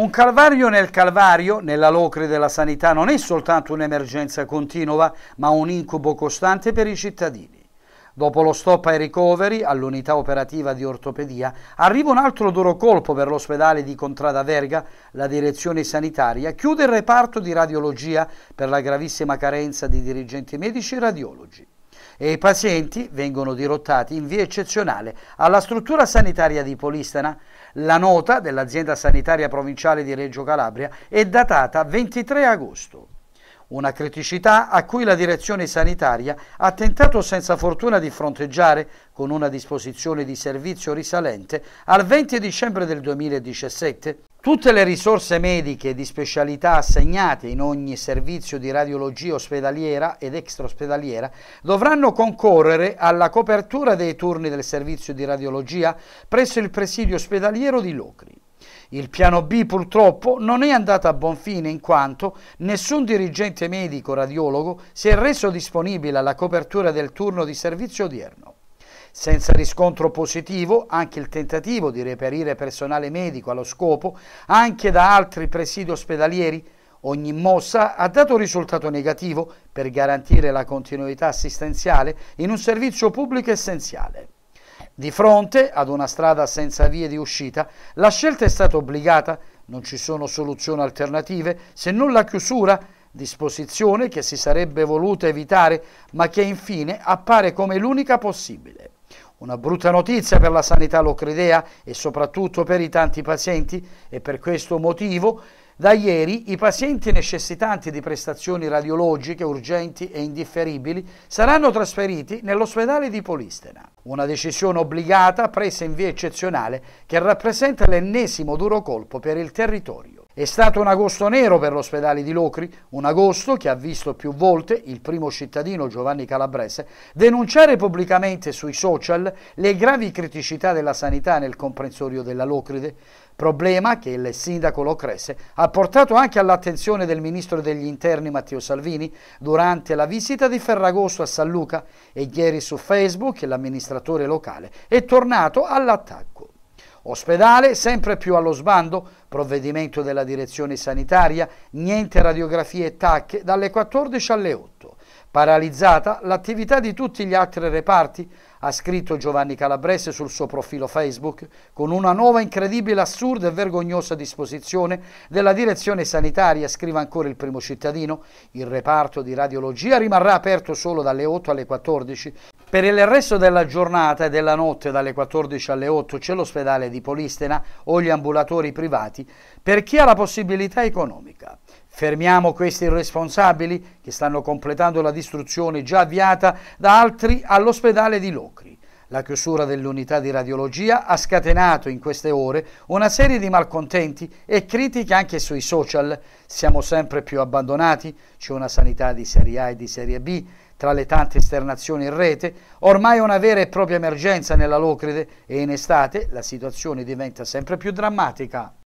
Un calvario nel calvario, nella locre della sanità, non è soltanto un'emergenza continua, ma un incubo costante per i cittadini. Dopo lo stop ai ricoveri all'unità operativa di ortopedia, arriva un altro duro colpo per l'ospedale di Contrada Verga. La direzione sanitaria chiude il reparto di radiologia per la gravissima carenza di dirigenti medici e radiologi e i pazienti vengono dirottati in via eccezionale alla struttura sanitaria di Polistena. La nota dell'azienda sanitaria provinciale di Reggio Calabria è datata 23 agosto. Una criticità a cui la direzione sanitaria ha tentato senza fortuna di fronteggiare con una disposizione di servizio risalente al 20 dicembre del 2017 Tutte le risorse mediche di specialità assegnate in ogni servizio di radiologia ospedaliera ed extraospedaliera dovranno concorrere alla copertura dei turni del servizio di radiologia presso il presidio ospedaliero di Locri. Il piano B purtroppo non è andato a buon fine in quanto nessun dirigente medico radiologo si è reso disponibile alla copertura del turno di servizio odierno. Senza riscontro positivo anche il tentativo di reperire personale medico allo scopo, anche da altri presidi ospedalieri, ogni mossa ha dato risultato negativo per garantire la continuità assistenziale in un servizio pubblico essenziale. Di fronte ad una strada senza vie di uscita, la scelta è stata obbligata, non ci sono soluzioni alternative se non la chiusura, disposizione che si sarebbe voluta evitare ma che infine appare come l'unica possibile. Una brutta notizia per la sanità locridea e soprattutto per i tanti pazienti e per questo motivo da ieri i pazienti necessitanti di prestazioni radiologiche urgenti e indifferibili saranno trasferiti nell'ospedale di Polistena. Una decisione obbligata presa in via eccezionale che rappresenta l'ennesimo duro colpo per il territorio. È stato un agosto nero per l'ospedale di Locri, un agosto che ha visto più volte il primo cittadino Giovanni Calabrese denunciare pubblicamente sui social le gravi criticità della sanità nel comprensorio della Locride, problema che il sindaco Locrese ha portato anche all'attenzione del ministro degli interni Matteo Salvini durante la visita di Ferragosto a San Luca e ieri su Facebook l'amministratore locale è tornato all'attacco. Ospedale sempre più allo sbando, provvedimento della direzione sanitaria, niente radiografie e tacche dalle 14 alle 8. Paralizzata l'attività di tutti gli altri reparti, ha scritto Giovanni Calabrese sul suo profilo Facebook, con una nuova incredibile, assurda e vergognosa disposizione della direzione sanitaria, scrive ancora il primo cittadino, il reparto di radiologia rimarrà aperto solo dalle 8 alle 14 per il resto della giornata e della notte dalle 14 alle 8 c'è l'ospedale di Polistena o gli ambulatori privati per chi ha la possibilità economica. Fermiamo questi irresponsabili che stanno completando la distruzione già avviata da altri all'ospedale di Locri. La chiusura dell'unità di radiologia ha scatenato in queste ore una serie di malcontenti e critiche anche sui social. Siamo sempre più abbandonati, c'è una sanità di serie A e di serie B tra le tante esternazioni in rete, ormai è una vera e propria emergenza nella Locride e in estate la situazione diventa sempre più drammatica.